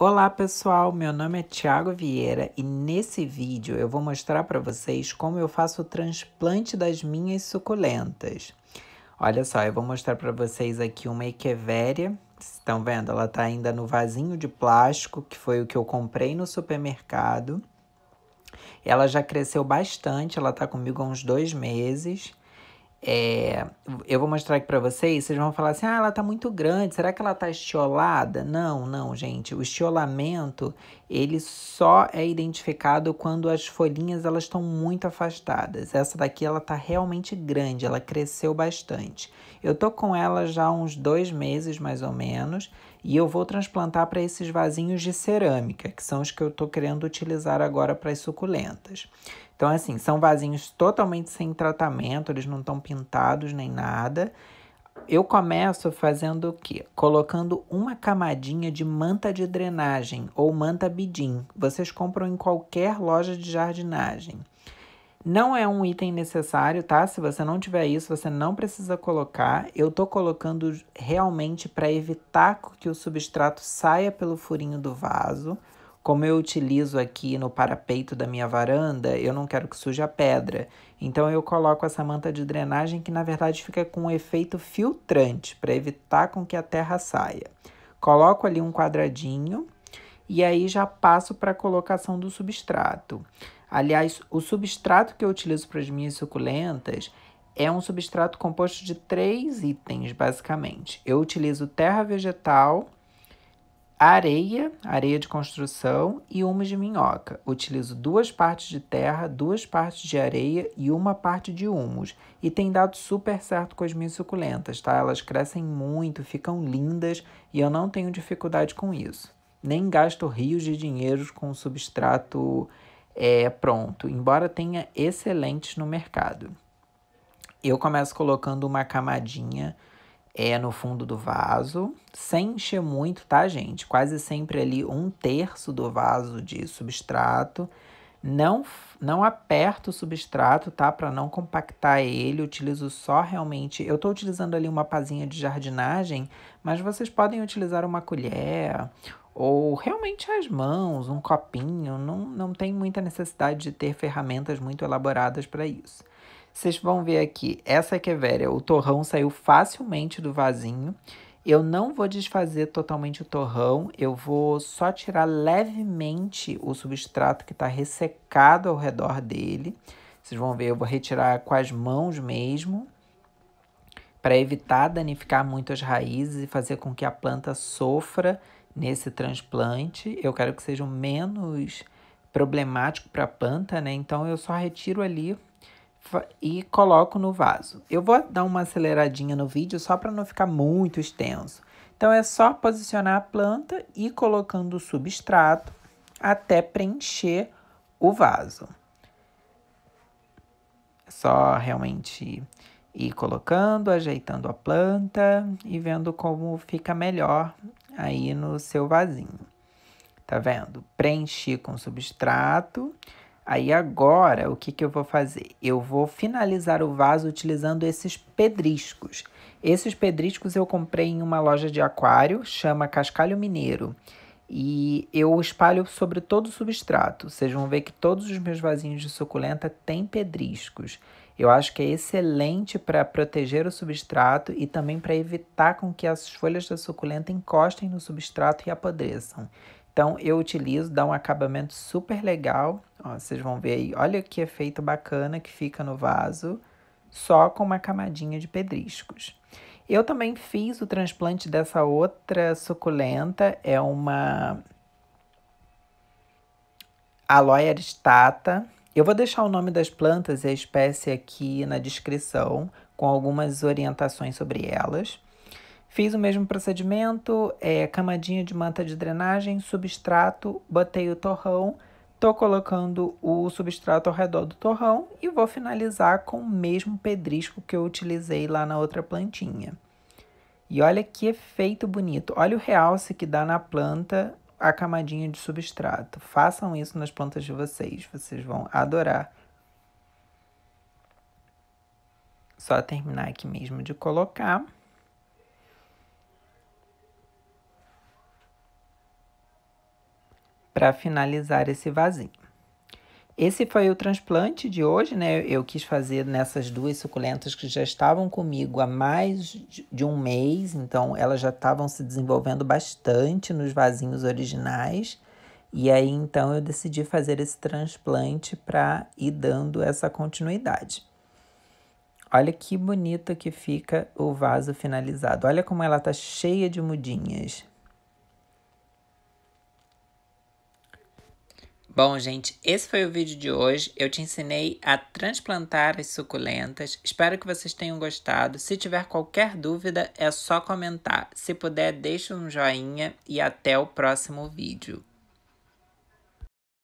Olá pessoal, meu nome é Tiago Vieira e nesse vídeo eu vou mostrar para vocês como eu faço o transplante das minhas suculentas. Olha só, eu vou mostrar para vocês aqui uma echevéria, estão vendo? Ela está ainda no vasinho de plástico, que foi o que eu comprei no supermercado. Ela já cresceu bastante, ela está comigo há uns dois meses. É, eu vou mostrar aqui para vocês, vocês vão falar assim: ah, ela tá muito grande, será que ela tá estiolada? Não, não, gente. O estiolamento, ele só é identificado quando as folhinhas elas estão muito afastadas. Essa daqui, ela tá realmente grande, ela cresceu bastante. Eu tô com ela já há uns dois meses, mais ou menos, e eu vou transplantar para esses vasinhos de cerâmica, que são os que eu tô querendo utilizar agora para as suculentas. Então, assim, são vasinhos totalmente sem tratamento, eles não estão pintados nem nada. Eu começo fazendo o quê? Colocando uma camadinha de manta de drenagem ou manta bidim. Vocês compram em qualquer loja de jardinagem. Não é um item necessário, tá? Se você não tiver isso, você não precisa colocar. Eu tô colocando realmente para evitar que o substrato saia pelo furinho do vaso. Como eu utilizo aqui no parapeito da minha varanda, eu não quero que suja a pedra. Então eu coloco essa manta de drenagem que na verdade fica com um efeito filtrante para evitar com que a terra saia. Coloco ali um quadradinho e aí já passo para a colocação do substrato. Aliás, o substrato que eu utilizo para as minhas suculentas é um substrato composto de três itens, basicamente. Eu utilizo terra vegetal, areia, areia de construção e humus de minhoca. Utilizo duas partes de terra, duas partes de areia e uma parte de humus. E tem dado super certo com as minhas suculentas, tá? Elas crescem muito, ficam lindas e eu não tenho dificuldade com isso. Nem gasto rios de dinheiro com substrato é, pronto, embora tenha excelentes no mercado. Eu começo colocando uma camadinha é no fundo do vaso, sem encher muito, tá, gente? Quase sempre ali um terço do vaso de substrato. Não, não aperto o substrato, tá? Para não compactar ele, utilizo só realmente. Eu estou utilizando ali uma pazinha de jardinagem, mas vocês podem utilizar uma colher ou realmente as mãos, um copinho. Não, não tem muita necessidade de ter ferramentas muito elaboradas para isso. Vocês vão ver aqui, essa que é velha, o torrão saiu facilmente do vasinho. Eu não vou desfazer totalmente o torrão, eu vou só tirar levemente o substrato que está ressecado ao redor dele. Vocês vão ver, eu vou retirar com as mãos mesmo, para evitar danificar muito as raízes e fazer com que a planta sofra nesse transplante. Eu quero que seja o menos problemático para a planta, né? Então eu só retiro ali e coloco no vaso. Eu vou dar uma aceleradinha no vídeo só para não ficar muito extenso. Então é só posicionar a planta e colocando o substrato até preencher o vaso. É só realmente ir colocando, ajeitando a planta e vendo como fica melhor aí no seu vasinho. Tá vendo? Preenchi com substrato Aí agora, o que, que eu vou fazer? Eu vou finalizar o vaso utilizando esses pedriscos. Esses pedriscos eu comprei em uma loja de aquário, chama Cascalho Mineiro. E eu espalho sobre todo o substrato. Vocês vão ver que todos os meus vasinhos de suculenta têm pedriscos. Eu acho que é excelente para proteger o substrato e também para evitar com que as folhas da suculenta encostem no substrato e apodreçam. Então, eu utilizo, dá um acabamento super legal. Ó, vocês vão ver aí, olha que efeito bacana que fica no vaso, só com uma camadinha de pedriscos. Eu também fiz o transplante dessa outra suculenta, é uma aloe aristata. Eu vou deixar o nome das plantas e a espécie aqui na descrição, com algumas orientações sobre elas. Fiz o mesmo procedimento, é, camadinha de manta de drenagem, substrato, botei o torrão, tô colocando o substrato ao redor do torrão e vou finalizar com o mesmo pedrisco que eu utilizei lá na outra plantinha. E olha que efeito bonito, olha o realce que dá na planta a camadinha de substrato. Façam isso nas plantas de vocês, vocês vão adorar. Só terminar aqui mesmo de colocar. para finalizar esse vasinho. Esse foi o transplante de hoje, né? Eu quis fazer nessas duas suculentas que já estavam comigo há mais de um mês, então elas já estavam se desenvolvendo bastante nos vasinhos originais. E aí então eu decidi fazer esse transplante para ir dando essa continuidade. Olha que bonito que fica o vaso finalizado. Olha como ela tá cheia de mudinhas. Bom, gente, esse foi o vídeo de hoje. Eu te ensinei a transplantar as suculentas. Espero que vocês tenham gostado. Se tiver qualquer dúvida, é só comentar. Se puder, deixa um joinha e até o próximo vídeo.